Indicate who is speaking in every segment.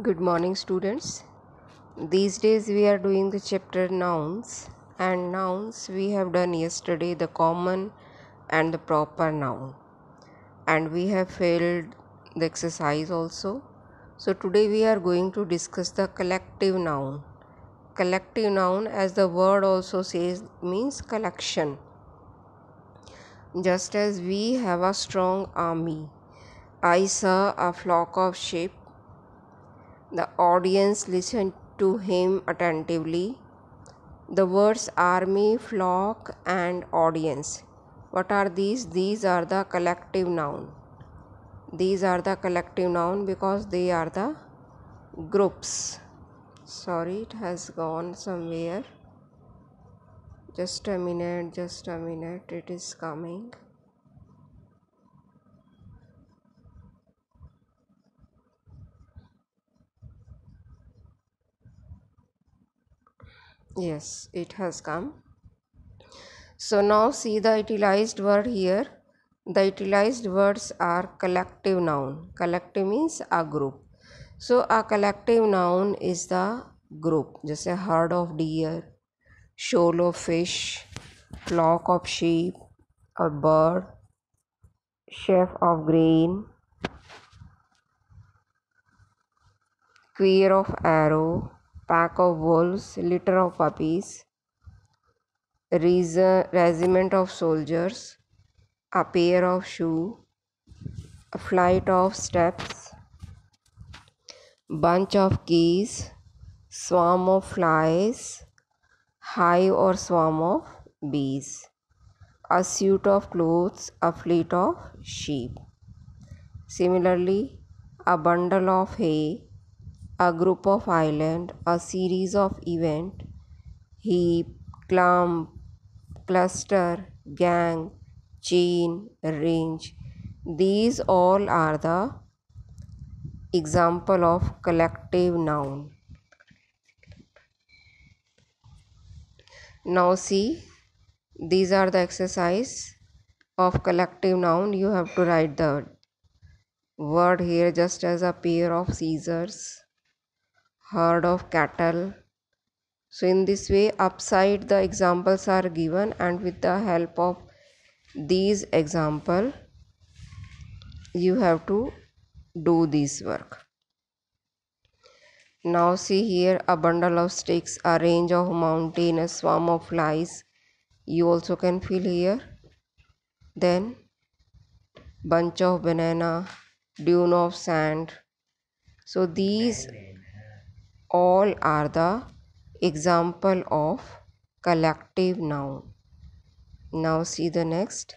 Speaker 1: Good morning, students. These days we are doing the chapter nouns, and nouns we have done yesterday the common and the proper noun, and we have failed the exercise also. So, today we are going to discuss the collective noun. Collective noun, as the word also says, means collection. Just as we have a strong army I saw a flock of sheep. The audience listened to him attentively. The words army, flock, and audience. What are these? These are the collective noun. These are the collective noun because they are the groups. Sorry, it has gone somewhere. Just a minute, just a minute, it is coming. yes it has come so now see the utilized word here the utilized words are collective noun collective means a group so a collective noun is the group just a herd of deer shoal of fish flock of sheep a bird sheaf of grain queer of arrow pack of wolves, litter of puppies, regiment of soldiers, a pair of shoes, a flight of steps, bunch of keys, swarm of flies, hive or swarm of bees, a suit of clothes, a fleet of sheep. Similarly, a bundle of hay, a group of island, a series of event, heap, clump, cluster, gang, chain, range. These all are the example of collective noun. Now see, these are the exercise of collective noun. You have to write the word here just as a pair of scissors herd of cattle. So in this way upside the examples are given and with the help of these example you have to do this work. Now see here a bundle of sticks, a range of mountains, a swarm of flies. You also can feel here. Then bunch of banana, dune of sand. So these all are the example of collective noun. Now see the next.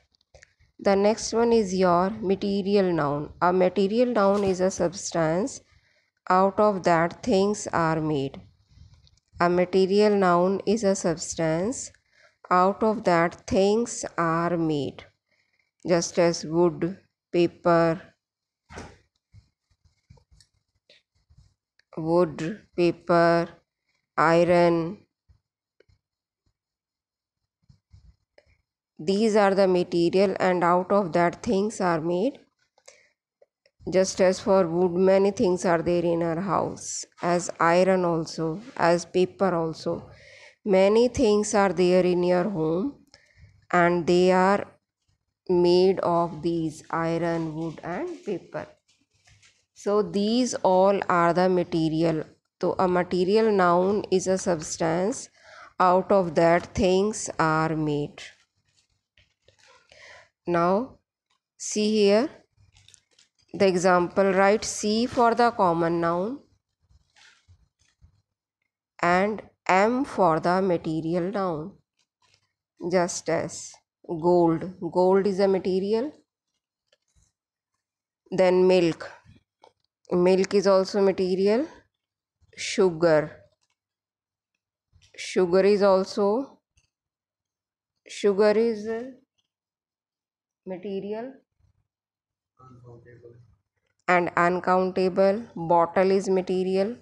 Speaker 1: The next one is your material noun. A material noun is a substance out of that things are made. A material noun is a substance out of that things are made, just as wood, paper, wood, paper, iron. These are the material and out of that things are made. Just as for wood, many things are there in our house, as iron also, as paper also. Many things are there in your home and they are made of these iron, wood, and paper. So these all are the material. So a material noun is a substance out of that things are made. Now see here the example write C for the common noun and M for the material noun just as gold gold is a material then milk milk is also material sugar sugar is also sugar is uh, material uncountable. and uncountable bottle is material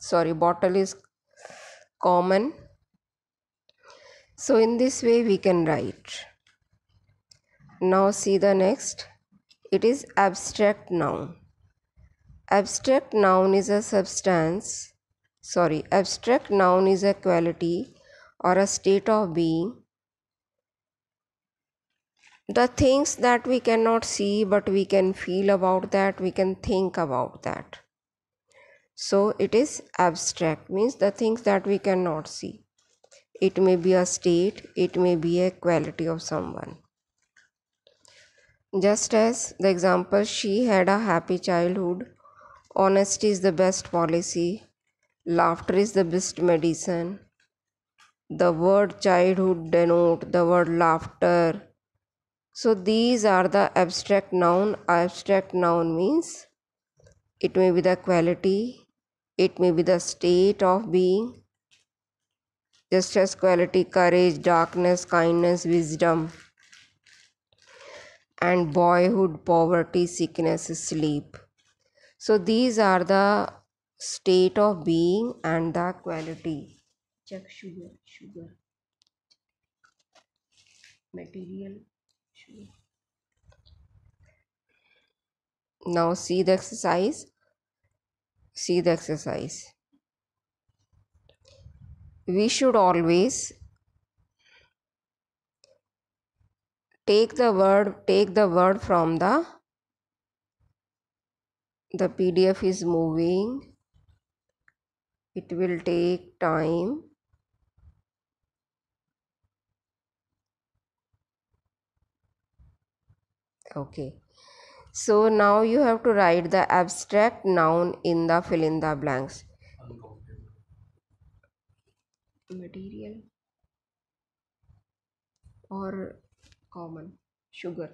Speaker 1: sorry bottle is common so in this way we can write now see the next it is abstract noun Abstract noun is a substance, sorry, abstract noun is a quality or a state of being. The things that we cannot see but we can feel about that, we can think about that. So it is abstract, means the things that we cannot see. It may be a state, it may be a quality of someone. Just as the example, she had a happy childhood Honesty is the best policy. Laughter is the best medicine. The word childhood denote the word laughter. So these are the abstract noun. Abstract noun means it may be the quality, it may be the state of being, just as quality, courage, darkness, kindness, wisdom, and boyhood, poverty, sickness, sleep so these are the state of being and the quality check sugar sugar material sugar now see the exercise see the exercise we should always take the word take the word from the the pdf is moving it will take time okay so now you have to write the abstract noun in the fill in the blanks material or common sugar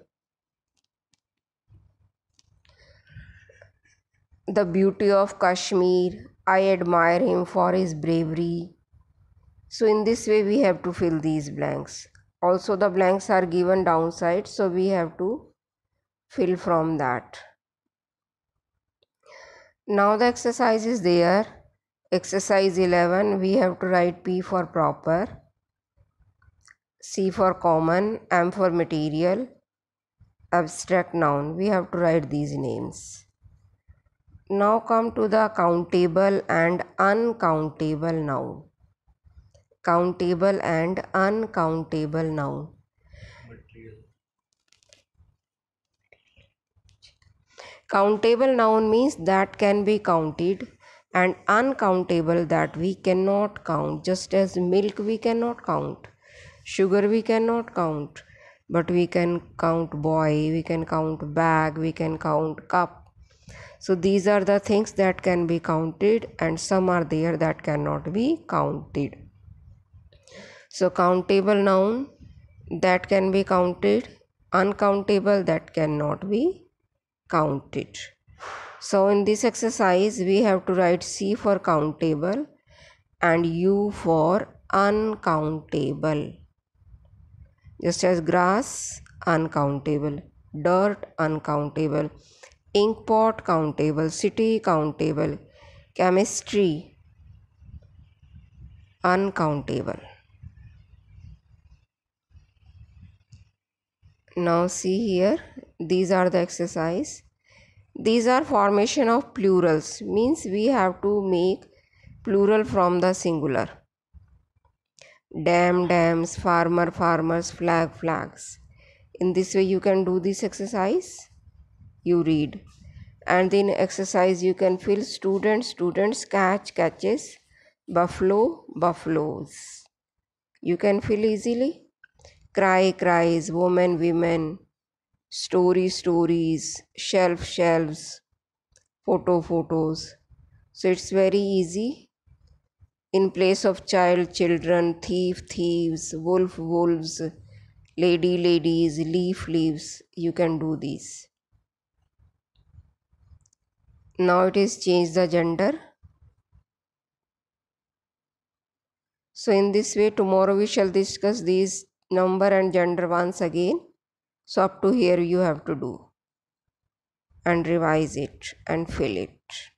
Speaker 1: the beauty of Kashmir. I admire him for his bravery. So, in this way, we have to fill these blanks. Also, the blanks are given downside, so we have to fill from that. Now, the exercise is there. Exercise 11, we have to write P for proper, C for common, M for material, abstract noun. We have to write these names. Now come to the countable and uncountable noun. Countable and uncountable noun. Countable noun means that can be counted and uncountable that we cannot count. Just as milk we cannot count, sugar we cannot count, but we can count boy, we can count bag, we can count cup, so these are the things that can be counted and some are there that cannot be counted so countable noun that can be counted uncountable that cannot be counted so in this exercise we have to write c for countable and u for uncountable just as grass uncountable dirt uncountable Inkpot Countable, City Countable, Chemistry Uncountable. Now see here, these are the exercise. These are formation of plurals, means we have to make plural from the singular. Dam, dams, farmer, farmers, flag, flags. In this way you can do this exercise you read and in exercise you can fill students students catch catches buffalo buffaloes you can fill easily cry cries women women story stories shelf shelves photo photos so it's very easy in place of child children thief thieves wolf wolves lady ladies leaf leaves you can do these now it is change the gender so in this way tomorrow we shall discuss these number and gender once again so up to here you have to do and revise it and fill it